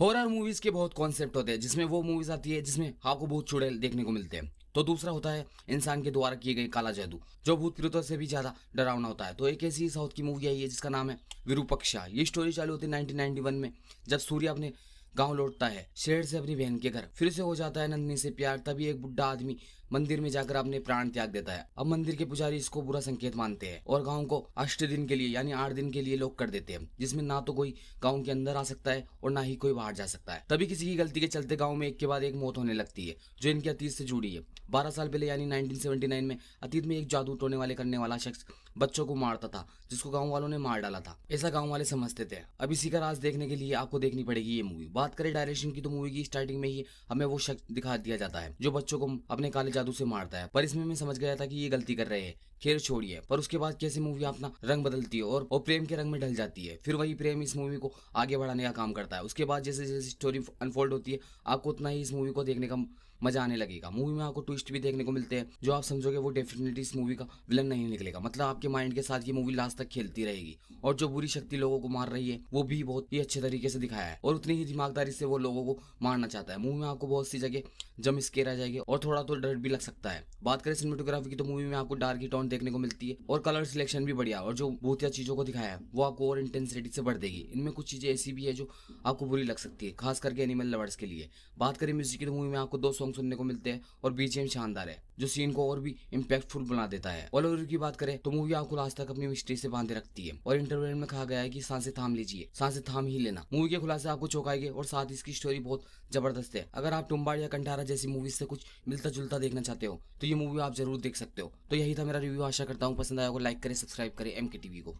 horror movies के बहुत concept होते हैं जिसमें वो मूवीज आती है जिसमें आपको बहुत चुड़ैल देखने को मिलते हैं तो दूसरा होता है इंसान के द्वारा किए गए काला जादू जो भूत प्रेतों से भी ज्यादा डरावना होता है तो एक ऐसी साउथ की मूवी आई है जिसका नाम है विरूपक्षा ये स्टोरी चालू होती है नाइनटीन में जब सूर्य अपने गाँव लौटता है शेर से अपनी बहन के घर फिर से हो जाता है नंदनी से प्यार तभी एक बुढ़ा आदमी मंदिर में जाकर अपने प्राण त्याग देता है अब मंदिर के पुजारी इसको बुरा संकेत मानते हैं और गाँव को अष्ट दिन के लिए यानी आठ दिन के लिए लोग कर देते हैं जिसमें ना तो कोई गाँव के अंदर आ सकता है और ना ही कोई बाहर जा सकता है तभी किसी की गलती के चलते गाँव में एक के बाद एक मौत होने लगती है जो इनके अतीत से जुड़ी है बारह साल पहले यानी नाइन में अतीत में एक जादू टोने वाले करने वाला शख्स बच्चों को मारता था जिसको गाँव वालों ने मार डाला था ऐसा गाँव वाले समझते थे अब इसी का राज देखने के लिए आपको देखनी पड़ेगी ये मूवी बात करें डायरेक्शन की तो मूवी की स्टार्टिंग में ही हमें वो शख्स दिखा दिया जाता है जो बच्चों को अपने काले जादू से मारता है पर इसमें मैं समझ गया था कि ये गलती कर रहे हैं खेल छोड़िए पर उसके बाद कैसे मूवी अपना रंग बदलती है और, वो प्रेम के रंग में ढल जाती है फिर वही प्रेम इस मूवी को आगे बढ़ाने का काम करता है उसके बाद जैसे जैसे स्टोरी अनफोल्ड होती है आपको उतना ही इस मूवी को देखने का मजा आने लगेगा मूवी में आपको ट्विस्ट भी देखने को मिलते हैं जो आप समझोगे वो डेफिनेटली इस मूवी का विलन नहीं निकलेगा मतलब आपके माइंड के साथ ये मूवी लास्ट तक खेलती रहेगी और जो बुरी शक्ति लोगों को मार रही है वो भी बहुत ही अच्छे तरीके से दिखाया है और उतनी ही दिमाग दिमागदारी से वो लोगों को मारना चाहता है मूवी में आपको बहुत सी जगह जम स्केर आ जाएगी और थोड़ा तो डर भी लग सकता है बात करें सिनेमाटोग्राफी की तो मूवी में आपको डार्क ही टोन देखने को मिलती है और कलर सिलेक्शन भी बढ़िया और जो भूतिया चीजों को दिखाया है वो आपको और इंटेंसिटी से बढ़ देगी इनमें कुछ चीजें ऐसी भी है जो आपको बुरी लग सकती है खास करके एनिमल लवर्स के लिए बात करें म्यूजिक की तो मूवी में आपको दो सॉन्ग सुनने को मिलते हैं और बीजीएम शानदार है जो सीन को और भी इम्पैक्टफुल बना देता है ऑल ओवर की बात करें तो मूवी आपको लास्ट तक अपनी मिस्ट्री से बांधे रखती है और इंटरव्यू में कहा गया है की सांसें थाम लीजिए सांसें थाम ही लेना मूवी के खुलासे आपको चौंकाएंगे और साथ इसकी स्टोरी बहुत जबरदस्त है अगर आप टुम्बाड़ या कंटारा जैसी मूवीज से कुछ मिलता जुलता देखना चाहते हो तो ये मूवी आप जरूर देख सकते हो तो यही था मेरा रिव्यू आशा करता हूँ पसंद आया को लाइक करें सब्सक्राइब करें एम के टीवी को